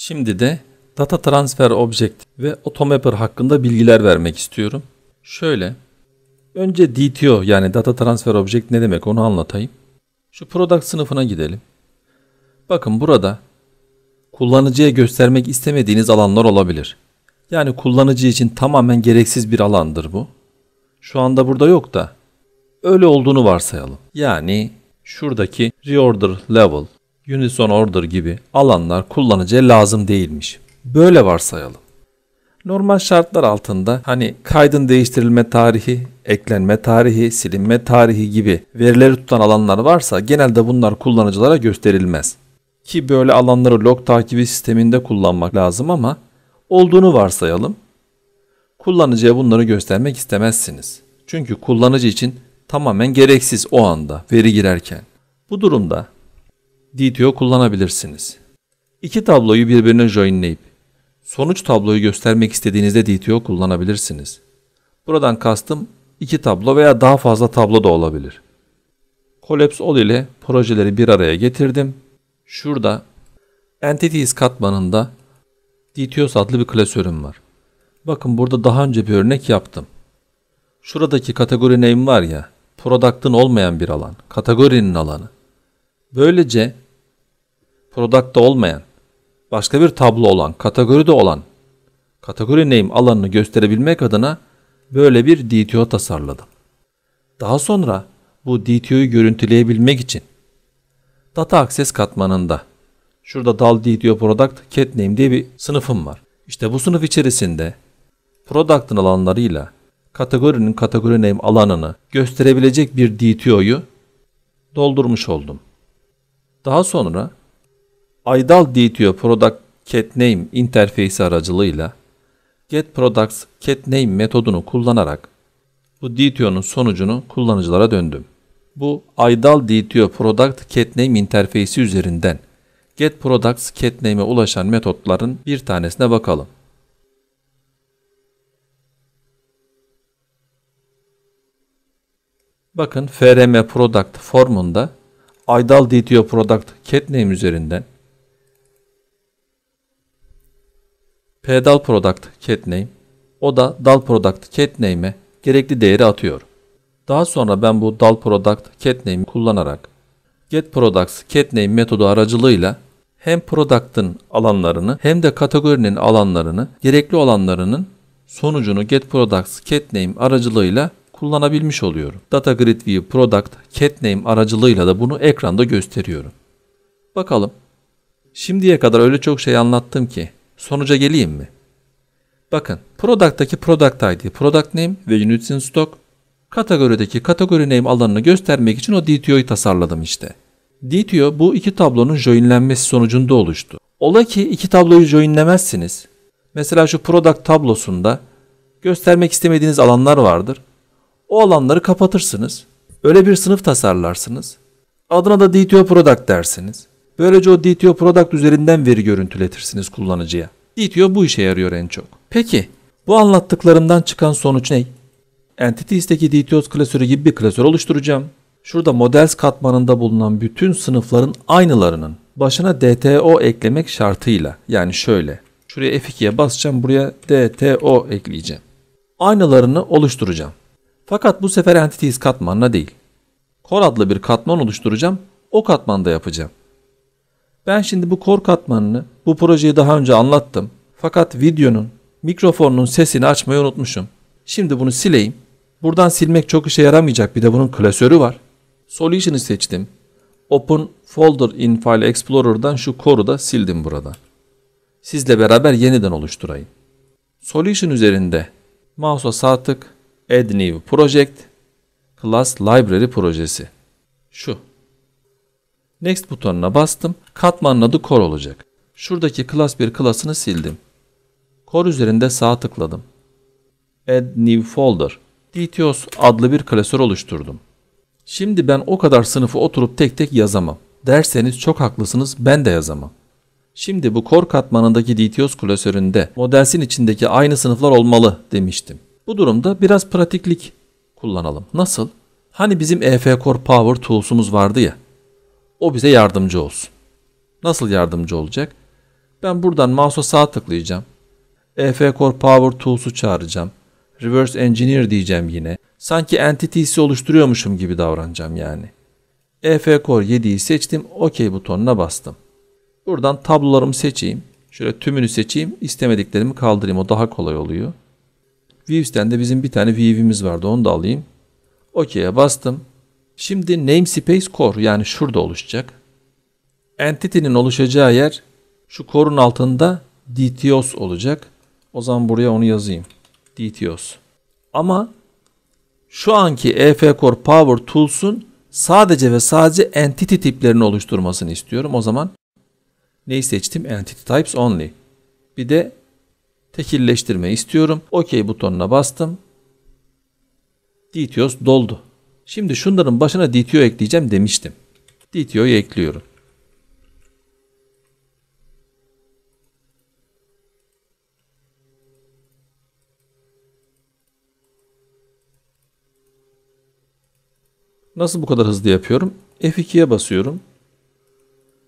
Şimdi de Data Transfer Object ve Automapper hakkında bilgiler vermek istiyorum. Şöyle, önce DTO yani Data Transfer Object ne demek onu anlatayım. Şu Product sınıfına gidelim. Bakın burada kullanıcıya göstermek istemediğiniz alanlar olabilir. Yani kullanıcı için tamamen gereksiz bir alandır bu. Şu anda burada yok da öyle olduğunu varsayalım. Yani şuradaki reorder level unison order gibi alanlar kullanıcıya lazım değilmiş. Böyle varsayalım. Normal şartlar altında hani kaydın değiştirilme tarihi, eklenme tarihi, silinme tarihi gibi verileri tutan alanlar varsa genelde bunlar kullanıcılara gösterilmez. Ki böyle alanları log takibi sisteminde kullanmak lazım ama olduğunu varsayalım. Kullanıcıya bunları göstermek istemezsiniz. Çünkü kullanıcı için tamamen gereksiz o anda veri girerken. Bu durumda DTO kullanabilirsiniz. İki tabloyu birbirine joinleyip sonuç tabloyu göstermek istediğinizde DTO kullanabilirsiniz. Buradan kastım iki tablo veya daha fazla tablo da olabilir. Collapse All ile projeleri bir araya getirdim. Şurada Entities katmanında DTOS adlı bir klasörüm var. Bakın burada daha önce bir örnek yaptım. Şuradaki kategori name var ya, product'ın olmayan bir alan, kategorinin alanı. Böylece product'ta olmayan, başka bir tablo olan, kategoride olan, kategori name alanını gösterebilmek adına böyle bir DTO tasarladım. Daha sonra bu DTO'yu görüntüleyebilmek için Data Access katmanında şurada dal DTO product cat name diye bir sınıfım var. İşte bu sınıf içerisinde product'ın alanlarıyla kategorinin kategori name alanını gösterebilecek bir DTO'yu doldurmuş oldum. Daha sonra Aydal DTO Product Cat Name interfeysi aracılığıyla Get Products Cat Name metodunu kullanarak bu DTO'nun sonucunu kullanıcılara döndüm. Bu Aydal DTO Product Cat Name interfeysi üzerinden Get Products Cat Name'e ulaşan metotların bir tanesine bakalım. Bakın FRM Product formunda Aydal DTO Product Cat Name üzerinden pedal product cat name o da dal product cat name'e gerekli değeri atıyor. Daha sonra ben bu dal product cat name'i kullanarak get products cat name metodu aracılığıyla hem product'ın alanlarını hem de kategorinin alanlarını gerekli olanlarının sonucunu get products cat name aracılığıyla kullanabilmiş oluyorum. Data Grid View Product Cat Name aracılığıyla da bunu ekranda gösteriyorum. Bakalım. Şimdiye kadar öyle çok şey anlattım ki sonuca geleyim mi? Bakın product'taki product ID, product name ve units in stock kategorideki kategori name alanını göstermek için o DTO'yu tasarladım işte. DTO bu iki tablonun joinlenmesi sonucunda oluştu. Ola ki iki tabloyu joinlemezsiniz. Mesela şu product tablosunda göstermek istemediğiniz alanlar vardır. O alanları kapatırsınız. Öyle bir sınıf tasarlarsınız. Adına da DTO product dersiniz. Böylece o DTO product üzerinden veri görüntületirsiniz kullanıcıya. DTO bu işe yarıyor en çok. Peki bu anlattıklarımdan çıkan sonuç ne? Entities'teki DTOs klasörü gibi bir klasör oluşturacağım. Şurada models katmanında bulunan bütün sınıfların aynılarının başına DTO eklemek şartıyla yani şöyle. Şuraya F2'ye basacağım buraya DTO ekleyeceğim. Aynılarını oluşturacağım. Fakat bu sefer Entities katmanına değil. Core adlı bir katman oluşturacağım. O katmanda yapacağım. Ben şimdi bu kor katmanını bu projeyi daha önce anlattım. Fakat videonun mikrofonun sesini açmayı unutmuşum. Şimdi bunu sileyim. Buradan silmek çok işe yaramayacak bir de bunun klasörü var. Solution'ı seçtim. Open Folder in File Explorer'dan şu core'u da sildim burada. Sizle beraber yeniden oluşturayım. Solution üzerinde mouse'a sağ tık, Add New Project, Class Library projesi. Şu. Next butonuna bastım. Katmanın adı core olacak. Şuradaki class 1 klasını sildim. Core üzerinde sağ tıkladım. Add new folder. DTOS adlı bir klasör oluşturdum. Şimdi ben o kadar sınıfı oturup tek tek yazamam. Derseniz çok haklısınız ben de yazamam. Şimdi bu core katmanındaki DTOS klasöründe modelsin içindeki aynı sınıflar olmalı demiştim. Bu durumda biraz pratiklik kullanalım. Nasıl? Hani bizim EF Core Power Tools'umuz vardı ya. O bize yardımcı olsun. Nasıl yardımcı olacak? Ben buradan mouse'a sağ tıklayacağım. EF Core Power Tools'u çağıracağım. Reverse Engineer diyeceğim yine. Sanki entity'si oluşturuyormuşum gibi davranacağım yani. EF Core 7'yi seçtim. OK butonuna bastım. Buradan tablolarımı seçeyim. Şöyle tümünü seçeyim. İstemediklerimi kaldırayım. O daha kolay oluyor. Views'ten de bizim bir tane view'imiz vardı. Onu da alayım. OK'ye bastım. Şimdi namespace core yani şurada oluşacak. Entity'nin oluşacağı yer şu core'un altında DTOS olacak. O zaman buraya onu yazayım. DTOS. Ama şu anki EF Core Power Tools'un sadece ve sadece entity tiplerini oluşturmasını istiyorum. O zaman neyi seçtim? Entity Types Only. Bir de tekilleştirme istiyorum. OK butonuna bastım. DTOS doldu. Şimdi şunların başına DTO ekleyeceğim demiştim. DTO'yu ekliyorum. Nasıl bu kadar hızlı yapıyorum? F2'ye basıyorum.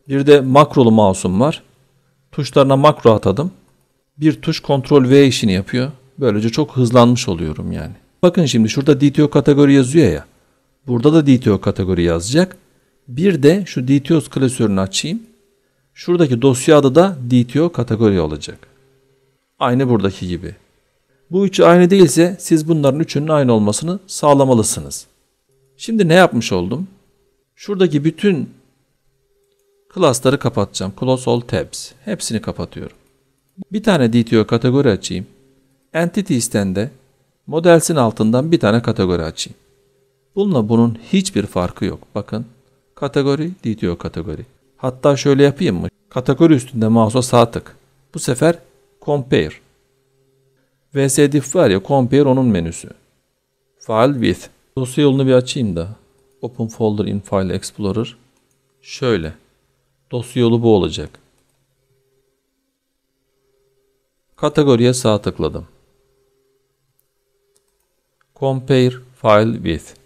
Bir de makrolu mouse'um var. Tuşlarına makro atadım. Bir tuş kontrol V işini yapıyor. Böylece çok hızlanmış oluyorum yani. Bakın şimdi şurada DTO kategori yazıyor ya. Burada da DTO kategori yazacak. Bir de şu DTOs klasörünü açayım. Şuradaki dosya adı da DTO kategori olacak. Aynı buradaki gibi. Bu üçü aynı değilse siz bunların üçünün aynı olmasını sağlamalısınız. Şimdi ne yapmış oldum? Şuradaki bütün klasları kapatacağım. Close all tabs. Hepsini kapatıyorum. Bir tane DTO kategori açayım. Entity istemde models'in altından bir tane kategori açayım. Bununla bunun hiçbir farkı yok. Bakın kategori diyor kategori. Hatta şöyle yapayım mı? Kategori üstünde mouse'a sağ tık. Bu sefer compare. VSDiff var ya compare onun menüsü. File with. Dosya yolunu bir açayım da. Open folder in file explorer. Şöyle. Dosya yolu bu olacak. Kategoriye sağ tıkladım. Compare file with.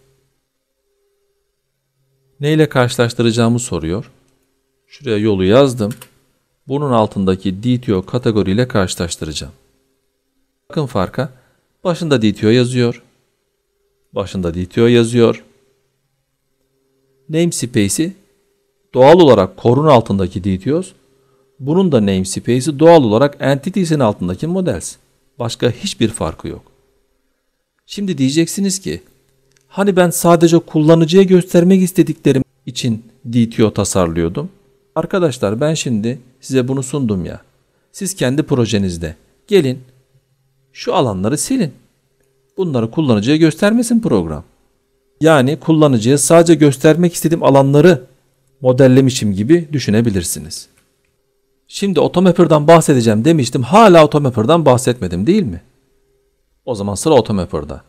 Neyle karşılaştıracağımı soruyor. Şuraya yolu yazdım. Bunun altındaki DTO kategoriyle karşılaştıracağım. Bakın farka. Başında DTO yazıyor. Başında DTO yazıyor. Namespace'i doğal olarak korun altındaki DTOs. Bunun da namespace'i doğal olarak entities'in altındaki models. Başka hiçbir farkı yok. Şimdi diyeceksiniz ki Hani ben sadece kullanıcıya göstermek istediklerim için DTO tasarlıyordum. Arkadaşlar ben şimdi size bunu sundum ya. Siz kendi projenizde gelin şu alanları silin. Bunları kullanıcıya göstermesin program. Yani kullanıcıya sadece göstermek istediğim alanları modellemişim gibi düşünebilirsiniz. Şimdi Automapper'dan bahsedeceğim demiştim. Hala Automapper'dan bahsetmedim değil mi? O zaman sıra Automapper'da.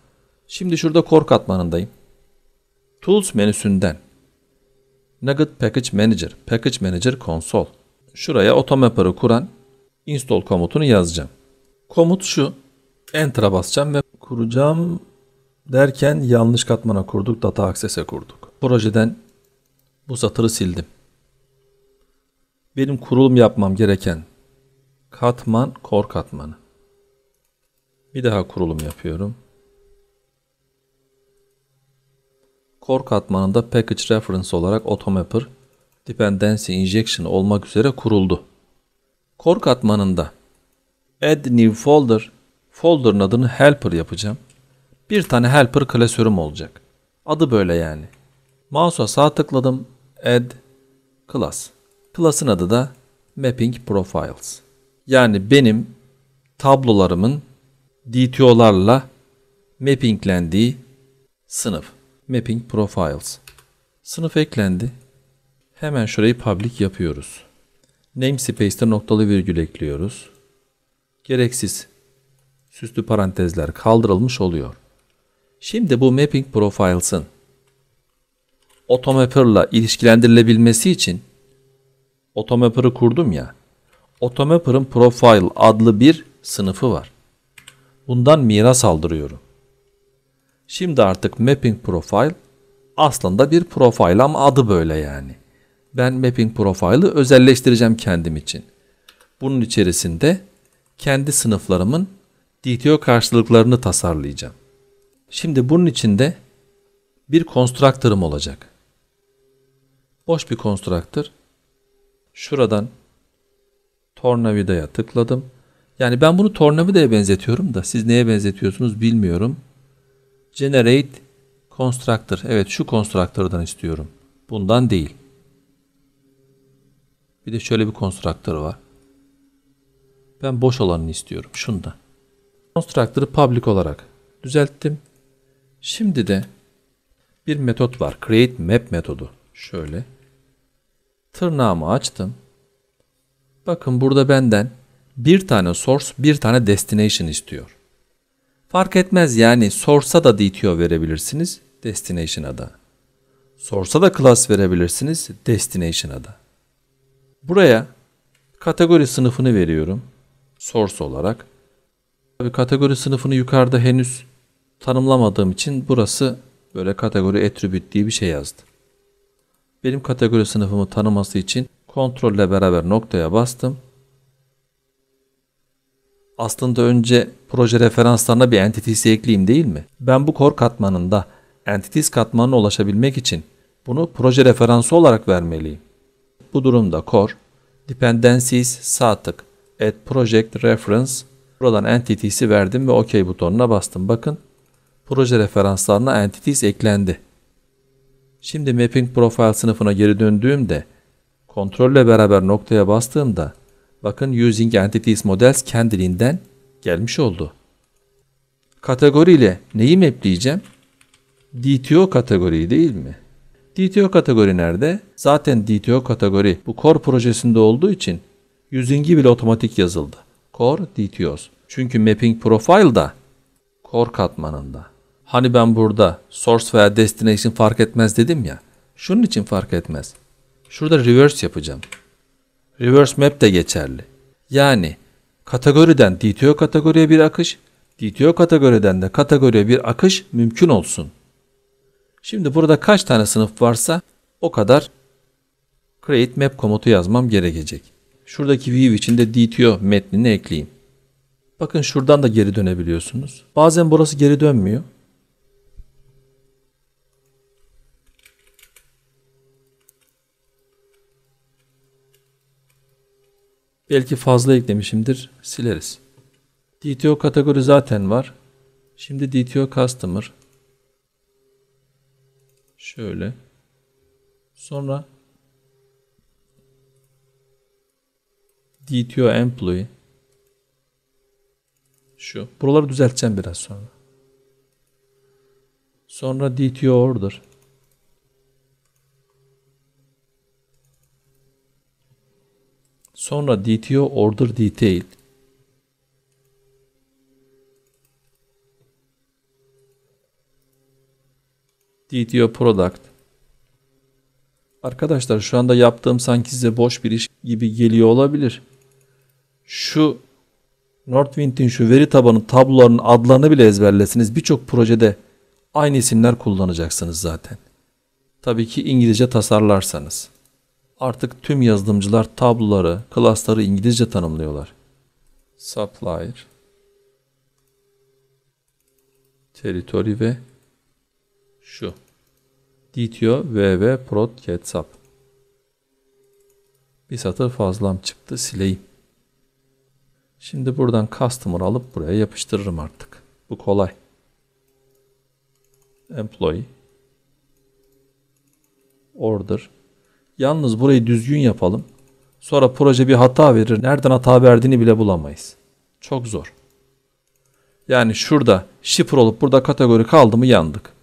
Şimdi şurada core katmanındayım. Tools menüsünden Nugget Package Manager, Package Manager Console. Şuraya Automapper'ı kuran install komutunu yazacağım. Komut şu. Enter'a basacağım ve kuracağım derken yanlış katmana kurduk, data aksese kurduk. Projeden bu satırı sildim. Benim kurulum yapmam gereken katman core katmanı. Bir daha kurulum yapıyorum. Core katmanında Package Reference olarak Automapper, Dependency Injection olmak üzere kuruldu. Core katmanında Add New Folder, folder'ın adını Helper yapacağım. Bir tane Helper klasörüm olacak. Adı böyle yani. Mouse'a sağ tıkladım. Add Class. Class'ın adı da Mapping Profiles. Yani benim tablolarımın DTO'larla mappinglendiği sınıf. Mapping Profiles. Sınıf eklendi. Hemen şurayı public yapıyoruz. Namespace'te noktalı virgül ekliyoruz. Gereksiz süslü parantezler kaldırılmış oluyor. Şimdi bu Mapping Profiles'ın AutoMapper'la ilişkilendirilebilmesi için Otomapper'ı kurdum ya. AutoMapper'ın Profile adlı bir sınıfı var. Bundan miras aldırıyorum. Şimdi artık Mapping Profile aslında bir profile ama adı böyle yani. Ben Mapping Profile'ı özelleştireceğim kendim için. Bunun içerisinde kendi sınıflarımın DTO karşılıklarını tasarlayacağım. Şimdi bunun içinde bir konstruktörüm olacak. Boş bir konstruktör. Şuradan tornavidaya tıkladım. Yani ben bunu tornavidaya benzetiyorum da siz neye benzetiyorsunuz bilmiyorum. Generate constructor. Evet şu constructor'dan istiyorum. Bundan değil. Bir de şöyle bir constructor var. Ben boş olanını istiyorum. Şunda. Constructor'ı public olarak düzelttim. Şimdi de bir metot var. Create map metodu. Şöyle. Tırnağımı açtım. Bakın burada benden bir tane source, bir tane destination istiyor. Fark etmez yani sorsa da DTO verebilirsiniz destination'a da. Source'a da class verebilirsiniz destination'a da. Buraya kategori sınıfını veriyorum source olarak. Tabii kategori sınıfını yukarıda henüz tanımlamadığım için burası böyle kategori attribute diye bir şey yazdı. Benim kategori sınıfımı tanıması için kontrolle beraber noktaya bastım. Aslında önce proje referanslarına bir entitesi ekleyeyim değil mi? Ben bu core katmanında Entities katmanına ulaşabilmek için bunu proje referansı olarak vermeliyim. Bu durumda core dependencies sağ tık add project reference buradan entities'i verdim ve OK butonuna bastım. Bakın proje referanslarına entities eklendi. Şimdi mapping profile sınıfına geri döndüğümde kontrolle beraber noktaya bastığımda Bakın Using Entities Models kendiliğinden gelmiş oldu. Kategori ile neyi mapleyeceğim? DTO kategori değil mi? DTO kategori nerede? Zaten DTO kategori bu core projesinde olduğu için Using'i bile otomatik yazıldı. Core DTOs. Çünkü mapping profile da core katmanında. Hani ben burada source veya destination fark etmez dedim ya. Şunun için fark etmez. Şurada reverse yapacağım reverse map de geçerli. Yani kategoriden DTO kategoriye bir akış, DTO kategoriden de kategoriye bir akış mümkün olsun. Şimdi burada kaç tane sınıf varsa o kadar create map komutu yazmam gerekecek. Şuradaki view içinde DTO metnini ekleyeyim. Bakın şuradan da geri dönebiliyorsunuz. Bazen burası geri dönmüyor. Belki fazla eklemişimdir. Sileriz. DTO kategori zaten var. Şimdi DTO customer. Şöyle. Sonra DTO employee. Şu. Buraları düzelteceğim biraz sonra. Sonra DTO order. Sonra DTO order detail DTO product Arkadaşlar şu anda yaptığım sanki size boş bir iş gibi geliyor olabilir. Şu Northwind'in şu veri tabanı tablolarının adlarını bile ezberlesiniz. Birçok projede aynı isimler kullanacaksınız zaten. Tabii ki İngilizce tasarlarsanız. Artık tüm yazılımcılar tabloları, klasları İngilizce tanımlıyorlar. Supplier Territory ve şu DTO VV Prod Ketsap Bir satır fazlam çıktı sileyim. Şimdi buradan customer alıp buraya yapıştırırım artık. Bu kolay. Employee Order Yalnız burayı düzgün yapalım. Sonra proje bir hata verir. Nereden hata verdiğini bile bulamayız. Çok zor. Yani şurada shipper olup burada kategori kaldı mı yandık.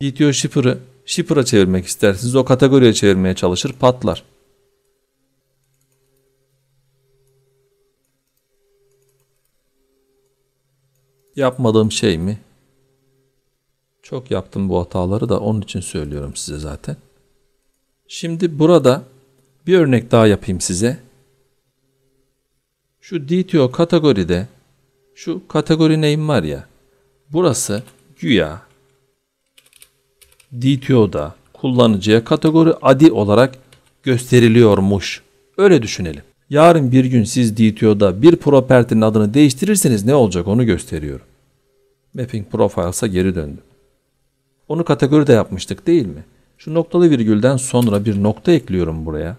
GTO shipper'ı shipper'a çevirmek istersiniz. O kategoriye çevirmeye çalışır patlar. Yapmadığım şey mi? Çok yaptım bu hataları da onun için söylüyorum size zaten. Şimdi burada bir örnek daha yapayım size. Şu DTO kategoride şu kategori name var ya burası güya DTO'da kullanıcıya kategori adi olarak gösteriliyormuş. Öyle düşünelim. Yarın bir gün siz DTO'da bir property'nin adını değiştirirseniz ne olacak onu gösteriyorum. Mapping Profiles'a geri döndüm. Onu kategori de yapmıştık değil mi? Şu noktalı virgülden sonra bir nokta ekliyorum buraya.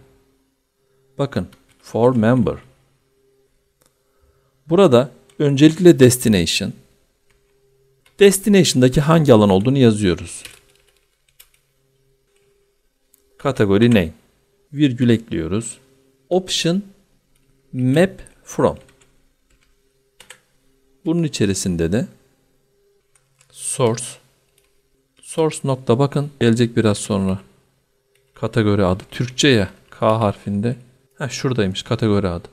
Bakın for member. Burada öncelikle destination. Destination'daki hangi alan olduğunu yazıyoruz. Kategori name. Virgül ekliyoruz. Option map from. Bunun içerisinde de source Source nokta bakın gelecek biraz sonra. Kategori adı Türkçe ya K harfinde. Heh, şuradaymış kategori adı.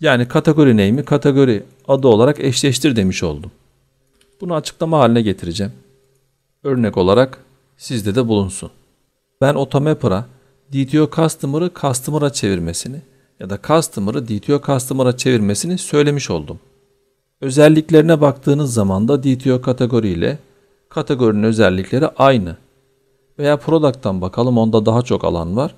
Yani kategori name'i kategori adı olarak eşleştir demiş oldum. Bunu açıklama haline getireceğim. Örnek olarak sizde de bulunsun. Ben Otomapper'a DTO Customer'ı Customer'a çevirmesini ya da Customer'ı DTO Customer'a çevirmesini söylemiş oldum. Özelliklerine baktığınız zaman da DTO kategori ile Kategorinin özellikleri aynı. Veya product'tan bakalım onda daha çok alan var.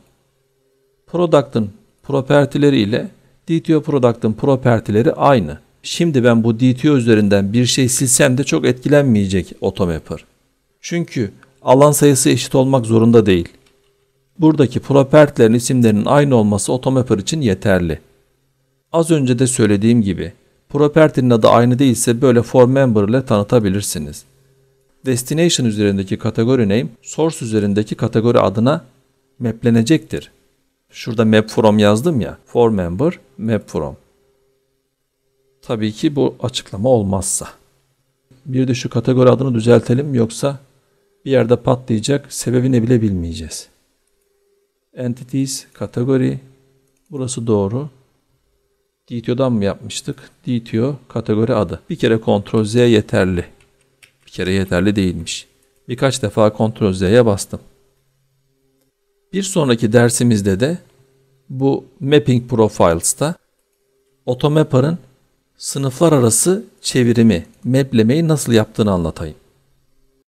Product'ın propertileri ile DTO product'ın propertileri aynı. Şimdi ben bu DTO üzerinden bir şey silsem de çok etkilenmeyecek Automapper. Çünkü alan sayısı eşit olmak zorunda değil. Buradaki propertilerin isimlerinin aynı olması Automapper için yeterli. Az önce de söylediğim gibi, propertinin adı aynı değilse böyle for member ile tanıtabilirsiniz destination üzerindeki kategori name source üzerindeki kategori adına maplenecektir. Şurada map from yazdım ya. For member map from. Tabii ki bu açıklama olmazsa. Bir de şu kategori adını düzeltelim yoksa bir yerde patlayacak sebebini bile bilmeyeceğiz. Entities kategori burası doğru. DTO'dan mı yapmıştık? DTO kategori adı. Bir kere Ctrl Z yeterli kere yeterli değilmiş. Birkaç defa kontrol Z'ye bastım. Bir sonraki dersimizde de bu Mapping Profiles'ta Otomapper'ın sınıflar arası çevirimi, maplemeyi nasıl yaptığını anlatayım.